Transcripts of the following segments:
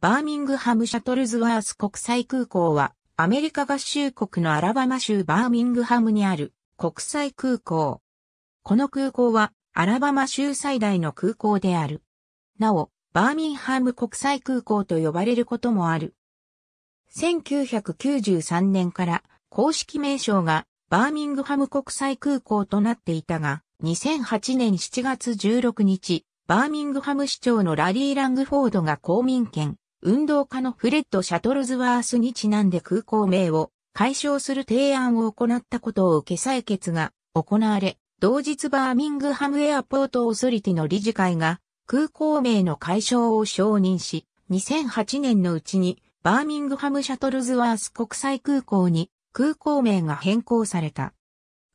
バーミングハム・シャトルズワース国際空港は、アメリカ合衆国のアラバマ州バーミングハムにある国際空港。この空港は、アラバマ州最大の空港である。なお、バーミンハム国際空港と呼ばれることもある。1993年から公式名称がバーミングハム国際空港となっていたが、2008年7月16日、バーミングハム市長のラリー・ラングフォードが公民権運動家のフレッド・シャトルズワースにちなんで空港名を解消する提案を行ったことを受け採決が行われ、同日バーミングハムエアポートオソリティの理事会が空港名の解消を承認し、2008年のうちにバーミングハムシャトルズワース国際空港に空港名が変更された。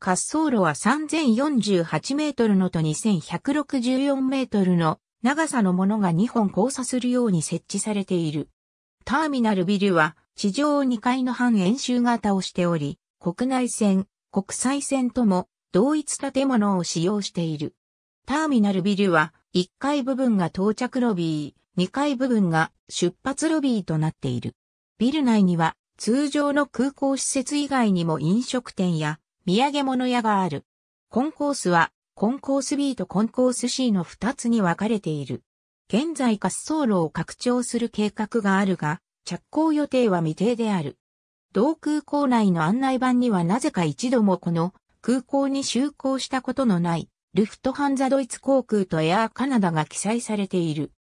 滑走路は3048メートルのと2164メートルの長さのものが2本交差するように設置されている。ターミナルビルは地上2階の半円周型をしており、国内線、国際線とも同一建物を使用している。ターミナルビルは1階部分が到着ロビー、2階部分が出発ロビーとなっている。ビル内には通常の空港施設以外にも飲食店や土産物屋がある。コンコースはコンコース B とコンコース C の2つに分かれている。現在滑走路を拡張する計画があるが、着工予定は未定である。同空港内の案内板にはなぜか一度もこの空港に就航したことのないルフトハンザドイツ航空とエアーカナダが記載されている。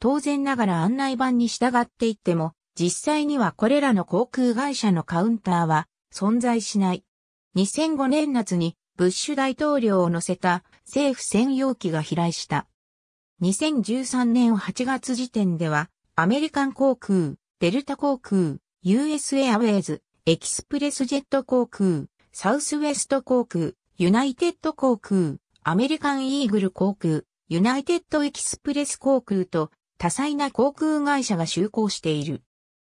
当然ながら案内板に従っていっても、実際にはこれらの航空会社のカウンターは存在しない。2005年夏にブッシュ大統領を乗せた政府専用機が飛来した。2013年8月時点では、アメリカン航空、デルタ航空、US エアウェイズ、エキスプレスジェット航空、サウスウェスト航空、ユナイテッド航空、アメリカンイーグル航空、ユナイテッドエキスプレス航空と多彩な航空会社が就航している。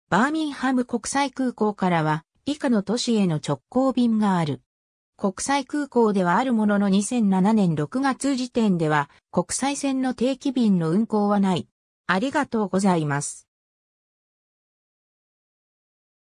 バーミンハム国際空港からは以下の都市への直行便がある。国際空港ではあるものの2007年6月時点では国際線の定期便の運航はない。ありがとうございます。